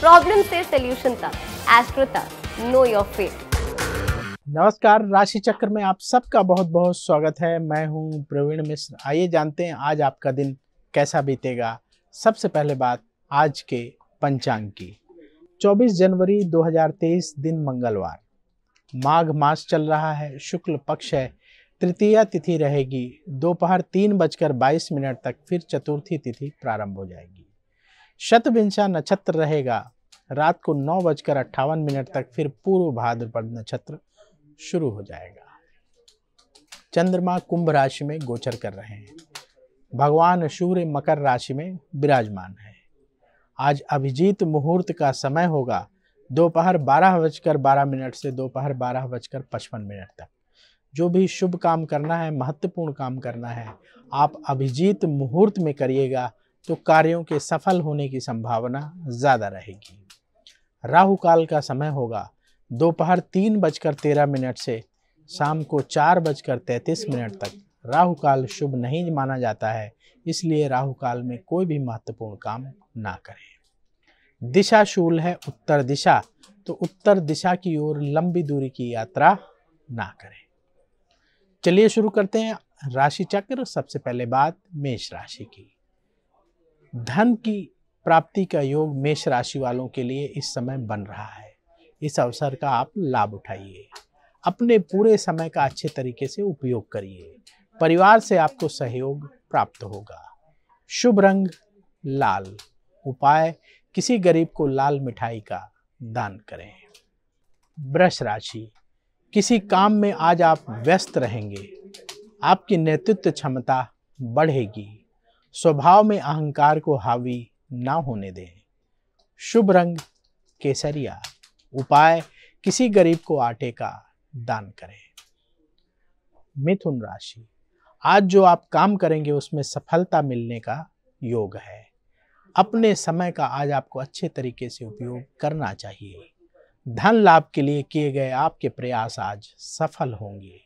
problem से solution तक astro तक नो योर फेट नमस्कार राशि चक्र में आप सबका बहुत बहुत स्वागत है मैं हूं प्रवीण मिश्र आइए जानते हैं आज आपका दिन कैसा बीतेगा सबसे पहले बात आज के पंचांग की 24 जनवरी 2023 दिन मंगलवार माघ मास चल रहा है शुक्ल पक्ष है तृतीय तिथि रहेगी दोपहर तीन बजकर बाईस मिनट तक फिर चतुर्थी तिथि प्रारंभ हो जाएगी शतविंशा नक्षत्र रहेगा रात को नौ बजकर अट्ठावन मिनट तक फिर पूर्व भाद्रपद नक्षत्र शुरू हो जाएगा चंद्रमा कुंभ राशि में गोचर कर रहे हैं भगवान सूर्य मकर राशि में विराजमान है आज अभिजीत मुहूर्त का समय होगा दोपहर बारह बजकर बारह मिनट से दोपहर बारह बजकर पचपन मिनट तक जो भी शुभ काम करना है महत्वपूर्ण काम करना है आप अभिजीत मुहूर्त में करिएगा तो कार्यों के सफल होने की संभावना ज़्यादा रहेगी राहु काल का समय होगा दोपहर तीन बजकर तेरह मिनट से शाम को चार बजकर तैंतीस मिनट तक राहु काल शुभ नहीं माना जाता है इसलिए राहु काल में कोई भी महत्वपूर्ण काम ना करें दिशा शूल है उत्तर दिशा तो उत्तर दिशा की ओर लंबी दूरी की यात्रा ना करें चलिए शुरू करते हैं राशि चक्र सबसे पहले बात मेष राशि की धन की प्राप्ति का योग मेष राशि वालों के लिए इस समय बन रहा है इस अवसर का आप लाभ उठाइए अपने पूरे समय का अच्छे तरीके से उपयोग करिए परिवार से आपको सहयोग प्राप्त होगा शुभ रंग लाल उपाय किसी गरीब को लाल मिठाई का दान करें ब्रश राशि किसी काम में आज आप व्यस्त रहेंगे आपकी नेतृत्व क्षमता बढ़ेगी स्वभाव में अहंकार को हावी ना होने दें शुभ रंग केसरिया उपाय किसी गरीब को आटे का दान करें मिथुन राशि आज जो आप काम करेंगे उसमें सफलता मिलने का योग है अपने समय का आज आपको अच्छे तरीके से उपयोग करना चाहिए धन लाभ के लिए किए गए आपके प्रयास आज सफल होंगे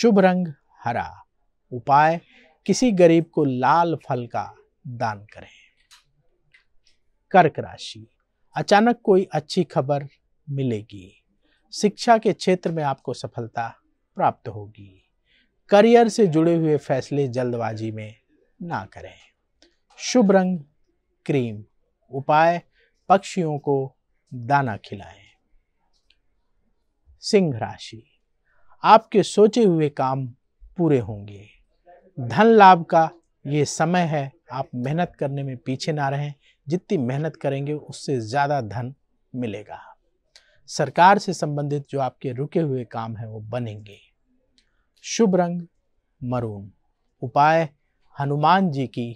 शुभ रंग हरा उपाय किसी गरीब को लाल फल का दान करें कर्क राशि अचानक कोई अच्छी खबर मिलेगी शिक्षा के क्षेत्र में आपको सफलता प्राप्त होगी करियर से जुड़े हुए फैसले जल्दबाजी में ना करें शुभ रंग क्रीम उपाय पक्षियों को दाना खिलाएं सिंह राशि आपके सोचे हुए काम पूरे होंगे धन लाभ का ये समय है आप मेहनत करने में पीछे ना रहें जितनी मेहनत करेंगे उससे ज़्यादा धन मिलेगा सरकार से संबंधित जो आपके रुके हुए काम हैं वो बनेंगे शुभ रंग मरून उपाय हनुमान जी की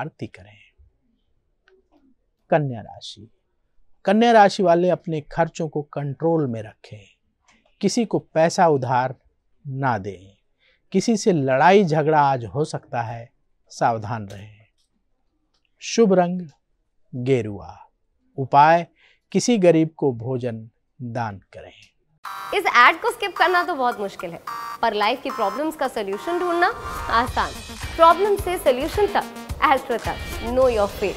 आरती करें कन्या राशि कन्या राशि वाले अपने खर्चों को कंट्रोल में रखें किसी को पैसा उधार ना दें किसी से लड़ाई झगड़ा आज हो सकता है सावधान रहें शुभ रंग गेरुआ उपाय किसी गरीब को भोजन दान करें इस एड को स्किप करना तो बहुत मुश्किल है पर लाइफ की प्रॉब्लम्स का सोल्यूशन ढूंढना आसान प्रॉब्लम से सोल्यूशन तक एस्ट्रो तक नो योर फेट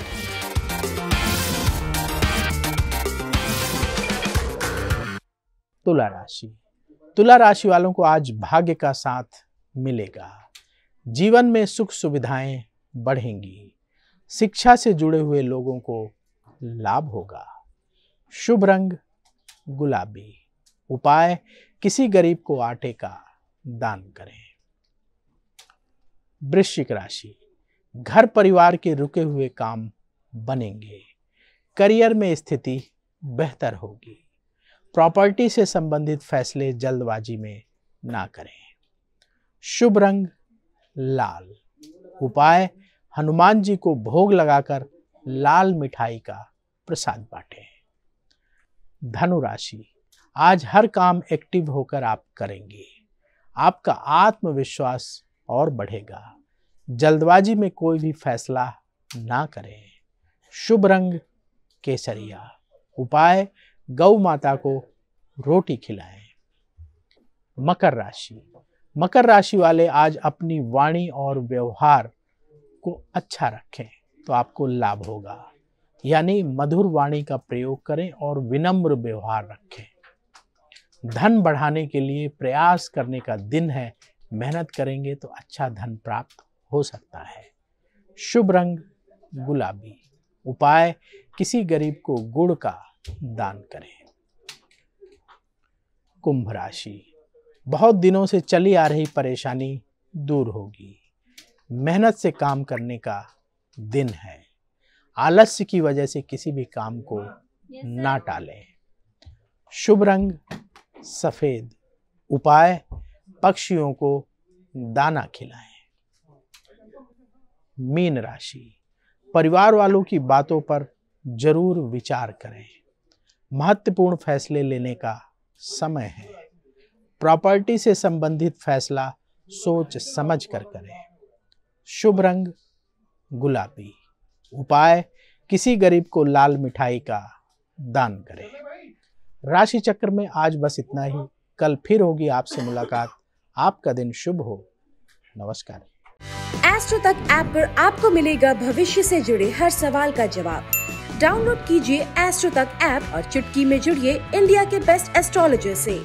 तुला राशि तुला राशि वालों को आज भाग्य का साथ मिलेगा जीवन में सुख सुविधाएं बढ़ेंगी शिक्षा से जुड़े हुए लोगों को लाभ होगा शुभ रंग गुलाबी उपाय किसी गरीब को आटे का दान करें वृश्चिक राशि घर परिवार के रुके हुए काम बनेंगे करियर में स्थिति बेहतर होगी प्रॉपर्टी से संबंधित फैसले जल्दबाजी में ना करें शुभ रंग लाल उपाय हनुमान जी को भोग लगाकर लाल मिठाई का प्रसाद बांटे धनुराशि आज हर काम एक्टिव होकर आप करेंगे आपका आत्मविश्वास और बढ़ेगा जल्दबाजी में कोई भी फैसला ना करें शुभ रंग केसरिया उपाय गौ माता को रोटी खिलाएं मकर राशि मकर राशि वाले आज अपनी वाणी और व्यवहार को अच्छा रखें तो आपको लाभ होगा यानी मधुर वाणी का प्रयोग करें और विनम्र व्यवहार रखें धन बढ़ाने के लिए प्रयास करने का दिन है मेहनत करेंगे तो अच्छा धन प्राप्त हो सकता है शुभ रंग गुलाबी उपाय किसी गरीब को गुड़ का दान करें कुंभ राशि बहुत दिनों से चली आ रही परेशानी दूर होगी मेहनत से काम करने का दिन है आलस्य की वजह से किसी भी काम को ना टालें शुभ रंग सफ़ेद उपाय पक्षियों को दाना खिलाएं मीन राशि परिवार वालों की बातों पर जरूर विचार करें महत्वपूर्ण फैसले लेने का समय है प्रॉपर्टी से संबंधित फैसला सोच समझ कर करें शुभ रंग गुलाबी उपाय किसी गरीब को लाल मिठाई का दान करें राशि चक्र में आज बस इतना ही कल फिर होगी आपसे मुलाकात आपका दिन शुभ हो नमस्कार एस्ट्रो तक ऐप पर आपको मिलेगा भविष्य से जुड़े हर सवाल का जवाब डाउनलोड कीजिए एस्ट्रो तक ऐप और चुटकी में जुड़िए इंडिया के बेस्ट एस्ट्रोलॉजर से